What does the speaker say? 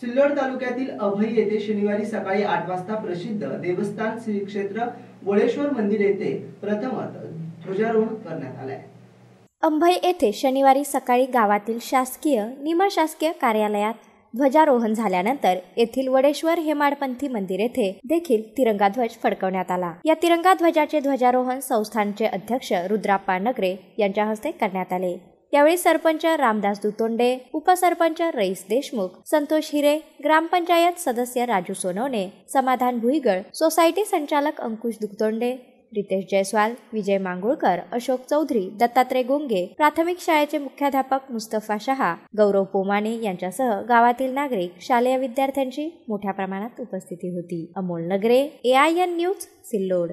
सिल्लोड तालुक्यातील अभय येथे शनिवारी सकाळी आठ वाजता प्रसिद्ध देवस्थान श्री क्षेत्र वळेश्वर मंदिर येथे प्रथमच ध्वजारोहण करण्यात आलाय अंभय येथे शनिवारी सकाळी गावातील शासकीय निमशासकीय कार्यालयात ध्वजारोहण झाल्यानंतर येथील वडेश्वर हेमाडपंथी मंदिर येथे देखील तिरंगा ध्वज फडकवण्यात आला या तिरंगा ध्वजाचे ध्वजारोहण संस्थानचे अध्यक्ष रुद्राप्पा नगरे यांच्या हस्ते करण्यात आले यावेळी सरपंच रामदास दुतोंडे उपसरपंच रईस देशमुख संतोष हिरे ग्रामपंचायत सदस्य राजू सोनवणे समाधान भुईगळ सोसायटी संचालक अंकुश दुतोंडे रितेश जयस्वाल विजय मांगुळकर अशोक चौधरी दत्तात्रय गोंगे प्राथमिक शाळेचे मुख्याध्यापक मुस्तफा शहा गौरव पोमाने यांच्यासह गावातील नागरिक शालेय विद्यार्थ्यांची मोठ्या प्रमाणात उपस्थिती होती अमोल नगरे एआयएन न्यूज सिल्लोड